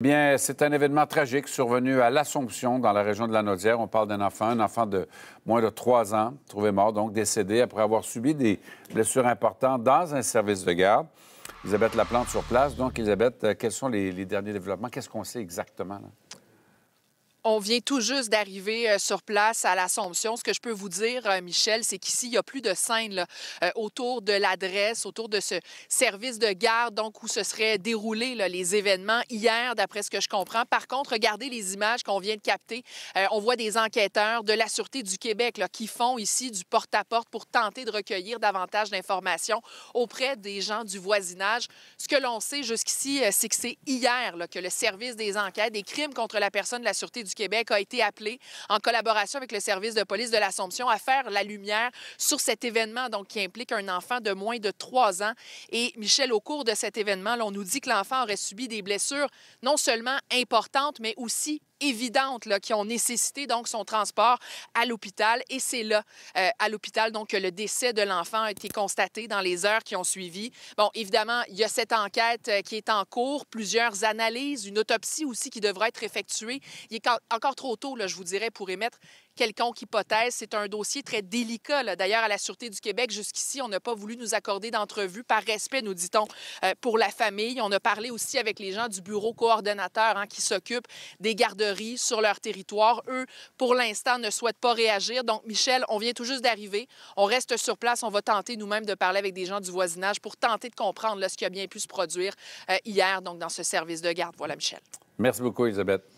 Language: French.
Bien, c'est un événement tragique survenu à l'Assomption, dans la région de la Naudière. On parle d'un enfant, un enfant de moins de trois ans, trouvé mort, donc décédé après avoir subi des blessures importantes dans un service de garde. Elisabeth Laplante sur place. Donc, Elisabeth, euh, quels sont les, les derniers développements? Qu'est-ce qu'on sait exactement? Là? On vient tout juste d'arriver euh, sur place à l'Assomption. Ce que je peux vous dire, euh, Michel, c'est qu'ici, il y a plus de scènes euh, autour de l'adresse, autour de ce service de garde, donc où se seraient déroulés les événements hier, d'après ce que je comprends. Par contre, regardez les images qu'on vient de capter. on voit des enquêteurs de la Sûreté du Québec qui font ici du porte-à-porte pour tenter de recueillir davantage d'informations auprès des gens du voisinage. Ce que l'on sait jusqu'ici, c'est que c'est hier que le service des enquêtes des crimes contre la personne de la Sûreté du Québec a été appelé en collaboration avec le service de police de l'Assomption à faire la lumière sur cet événement donc qui implique un enfant de moins de 3 ans. Et Michel, au cours de cet événement, l'on on nous dit que l'enfant aurait subi des blessures non seulement importantes, mais aussi évidentes là, qui ont nécessité donc son transport à l'hôpital. Et c'est là, euh, à l'hôpital, donc, que le décès de l'enfant a été constaté dans les heures qui ont suivi. Bon, évidemment, il y a cette enquête euh, qui est en cours, plusieurs analyses, une autopsie aussi qui devrait être effectuée. Il est encore trop tôt, là, je vous dirais, pour émettre quelconque hypothèse. C'est un dossier très délicat. D'ailleurs, à la Sûreté du Québec, jusqu'ici, on n'a pas voulu nous accorder d'entrevue par respect, nous dit-on, euh, pour la famille. On a parlé aussi avec les gens du bureau coordonnateur hein, qui s'occupe des gardes sur leur territoire. Eux, pour l'instant, ne souhaitent pas réagir. Donc, Michel, on vient tout juste d'arriver. On reste sur place. On va tenter nous-mêmes de parler avec des gens du voisinage pour tenter de comprendre ce qui a bien pu se produire euh, hier, donc dans ce service de garde. Voilà, Michel. Merci beaucoup, Elisabeth.